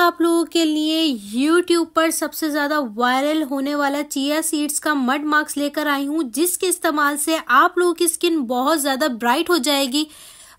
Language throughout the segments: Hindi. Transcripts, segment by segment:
आप लोगों के लिए यूट्यूब पर सबसे ज़्यादा वायरल होने वाला चिया सीड्स का मड मार्क्स लेकर आई हूँ जिसके इस्तेमाल से आप लोगों की स्किन बहुत ज़्यादा ब्राइट हो जाएगी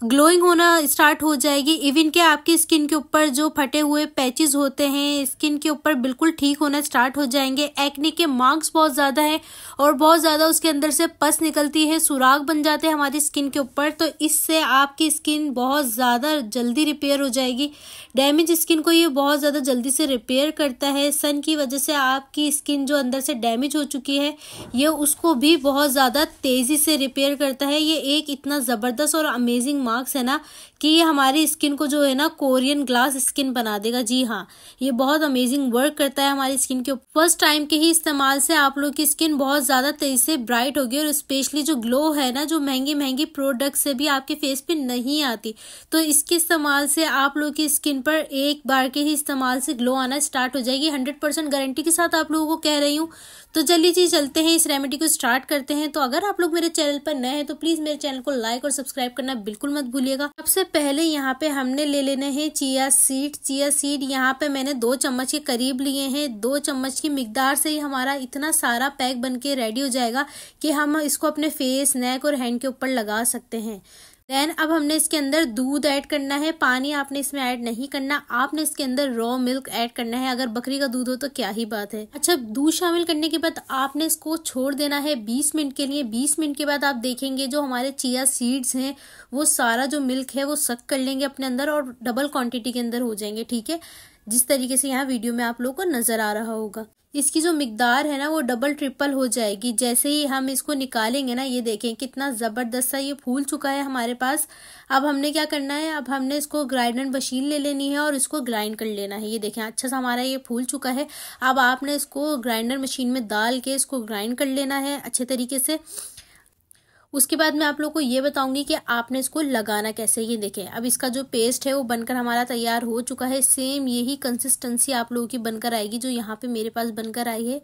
ग्लोइंग होना स्टार्ट हो जाएगी इवन के आपकी स्किन के ऊपर जो फटे हुए पैचेस होते हैं स्किन के ऊपर बिल्कुल ठीक होना स्टार्ट हो जाएंगे एक्ने के मार्क्स बहुत ज़्यादा है और बहुत ज़्यादा उसके अंदर से पस निकलती है सुराग बन जाते हैं हमारी स्किन के ऊपर तो इससे आपकी स्किन बहुत ज़्यादा जल्दी रिपेयर हो जाएगी डैमेज स्किन को ये बहुत ज़्यादा जल्दी से रिपेयर करता है सन की वजह से आपकी स्किन जो अंदर से डैमेज हो चुकी है ये उसको भी बहुत ज़्यादा तेज़ी से रिपेयर करता है ये एक इतना ज़बरदस्त और अमेजिंग मार्क्स है ना कि ये हमारी स्किन को जो है ना कोरियन ग्लास स्किन बना देगा जी हाँ ये बहुत अमेजिंग वर्क करता है हमारी स्किन के फर्स्ट टाइम के ही इस्तेमाल से आप लोग की स्किन बहुत ज़्यादा तेजी से ब्राइट होगी और स्पेशली जो ग्लो है ना जो महंगी महंगी प्रोडक्ट से भी आपके फेस पे नहीं आती तो इसके इस्तेमाल से आप लोग की स्किन पर एक बार के ही इस्तेमाल से ग्लो आना स्टार्ट हो जाएगी हंड्रेड परसेंट गारंटी के साथ आप लोगों को कह रही हूँ तो जल्दी जी चलते हैं इस रेमेडी को स्टार्ट करते हैं तो अगर आप लोग मेरे चैनल पर नए हैं तो प्लीज़ मेरे चैनल को लाइक और सब्सक्राइब करना बिल्कुल मत भूलिएगा सबसे पहले यहाँ पे हमने ले लेने हैं चिया सीड चिया सीड यहाँ पे मैंने दो चम्मच के करीब लिए हैं दो चम्मच की मिकदार से ही हमारा इतना सारा पैक बन के रेडी हो जाएगा कि हम इसको अपने फेस नेक और हैंड के ऊपर लगा सकते हैं देन अब हमने इसके अंदर दूध ऐड करना है पानी आपने इसमें ऐड नहीं करना आपने इसके अंदर रॉ मिल्क ऐड करना है अगर बकरी का दूध हो तो क्या ही बात है अच्छा दूध शामिल करने के बाद आपने इसको छोड़ देना है बीस मिनट के लिए बीस मिनट के बाद आप देखेंगे जो हमारे चिया सीड्स हैं वो सारा जो मिल्क है वो सक कर लेंगे अपने अंदर और डबल क्वांटिटी के अंदर हो जाएंगे ठीक है जिस तरीके से यहाँ वीडियो में आप लोगों को नज़र आ रहा होगा इसकी जो मिकदार है ना वो डबल ट्रिपल हो जाएगी जैसे ही हम इसको निकालेंगे ना ये देखें कितना ज़बरदस्त सा ये फूल चुका है हमारे पास अब हमने क्या करना है अब हमने इसको ग्राइंडर मशीन ले लेनी है और इसको ग्राइंड कर लेना है ये देखें अच्छा सा हमारा ये फूल चुका है अब आपने इसको ग्राइंडर मशीन में डाल के इसको ग्राइंड कर लेना है अच्छे तरीके से उसके बाद मैं आप लोग को ये बताऊंगी कि आपने इसको लगाना कैसे ये देखें अब इसका जो पेस्ट है वो बनकर हमारा तैयार हो चुका है सेम यही कंसिस्टेंसी आप लोगों की बनकर आएगी जो यहाँ पे मेरे पास बनकर आई है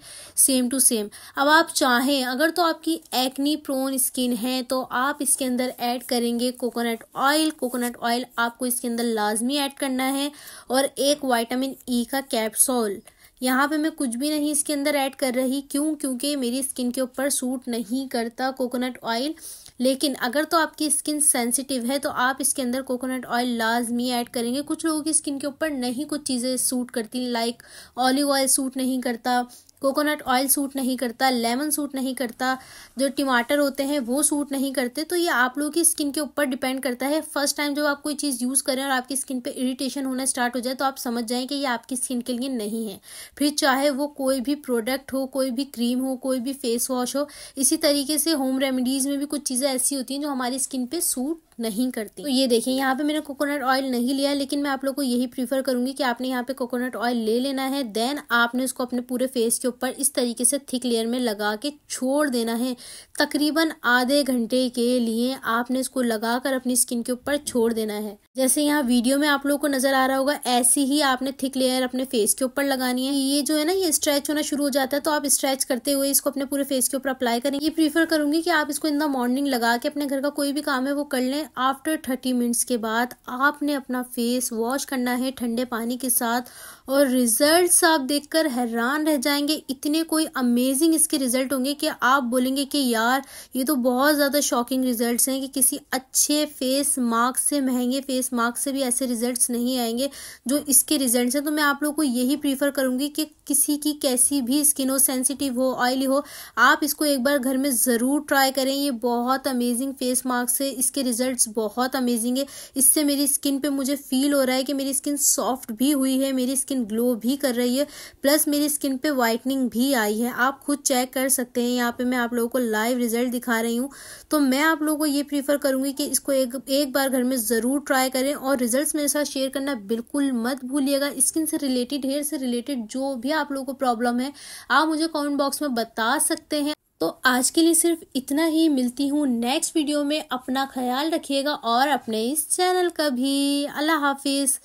सेम टू सेम अब आप चाहें अगर तो आपकी एक्नी प्रोन स्किन है तो आप इसके अंदर ऐड करेंगे कोकोनट ऑयल कोकोनट ऑयल आपको इसके अंदर लाजमी ऐड करना है और एक वाइटामिन ई e का कैप्सोल यहाँ पे मैं कुछ भी नहीं इसके अंदर ऐड कर रही क्यों क्योंकि मेरी स्किन के ऊपर सूट नहीं करता कोकोनट ऑयल लेकिन अगर तो आपकी स्किन सेंसिटिव है तो आप इसके अंदर कोकोनट ऑयल लाजमी ऐड करेंगे कुछ लोगों की स्किन के ऊपर नहीं कुछ चीज़ें सूट करती लाइक ऑलिव ऑयल सूट नहीं करता कोकोनट ऑयल सूट नहीं करता लेमन सूट नहीं करता जो टमाटर होते हैं वो सूट नहीं करते तो ये आप लोगों की स्किन के ऊपर डिपेंड करता है फर्स्ट टाइम जब आप कोई चीज़ यूज़ करें और आपकी स्किन पे इरिटेशन होना स्टार्ट हो जाए तो आप समझ जाएं कि ये आपकी स्किन के लिए नहीं है फिर चाहे वो कोई भी प्रोडक्ट हो कोई भी क्रीम हो कोई भी फेस वॉश हो इसी तरीके से होम रेमिडीज़ में भी कुछ चीज़ें ऐसी होती हैं जो हमारी स्किन पर सूट नहीं करती तो ये देखिए यहाँ पे मैंने कोकोनट ऑयल नहीं लिया लेकिन मैं आप लोग को यही प्रीफर करूंगी कि आपने यहाँ पे कोकोनट ऑयल ले लेना है देन आपने उसको अपने पूरे फेस के ऊपर इस तरीके से थिक लेयर में लगा के छोड़ देना है तकरीबन आधे घंटे के लिए आपने इसको लगाकर अपनी स्किन के ऊपर छोड़ देना है जैसे यहाँ वीडियो में आप लोगों को नजर आ रहा होगा ऐसी ही आपने थिक लेयर अपने फेस के ऊपर लगानी है ये जो है ना ये स्ट्रेच होना शुरू हो जाता है तो आप स्ट्रेच करते हुए इसको अपने पूरे फेस के ऊपर अप्लाई करें ये प्रीफर करूंगी कि आप इसको इन द मॉर्निंग लगा के अपने घर का कोई भी काम है वो कर लें आफ्टर थर्टी मिनट्स के बाद आपने अपना फेस वॉश करना है ठंडे पानी के साथ और रिजल्ट्स आप देखकर हैरान रह जाएंगे इतने कोई अमेजिंग इसके रिजल्ट होंगे कि आप बोलेंगे कि यार ये तो बहुत ज़्यादा शॉकिंग रिजल्ट्स हैं कि किसी अच्छे फेस मास्क से महंगे फेस मास्क से भी ऐसे रिजल्ट नहीं आएंगे जो इसके रिजल्ट हैं तो मैं आप लोग को यही प्रीफर करूंगी कि किसी की कैसी भी स्किन हो सेंसिटिव हो ऑयली हो आप इसको एक बार घर में ज़रूर ट्राई करें ये बहुत अमेजिंग फेस मास्क है इसके रिजल्ट रिजल्ट्स बहुत अमेजिंग है इससे मेरी स्किन पे मुझे फील हो रहा है कि मेरी स्किन सॉफ्ट भी हुई है मेरी स्किन ग्लो भी कर रही है प्लस मेरी स्किन पे वाइटनिंग भी आई है आप खुद चेक कर सकते हैं यहाँ पे मैं आप लोगों को लाइव रिजल्ट दिखा रही हूँ तो मैं आप लोगों को ये प्रीफर करूंगी कि इसको एक एक बार घर में ज़रूर ट्राई करें और रिजल्ट मेरे साथ शेयर करना बिल्कुल मत भूलिएगा स्किन से रिलेटेड हेयर से रिलेटेड जो भी आप लोगों को प्रॉब्लम है आप मुझे कॉमेंट बॉक्स में बता सकते हैं तो आज के लिए सिर्फ इतना ही मिलती हूँ नेक्स्ट वीडियो में अपना ख्याल रखिएगा और अपने इस चैनल का भी अल्लाह हाफिज़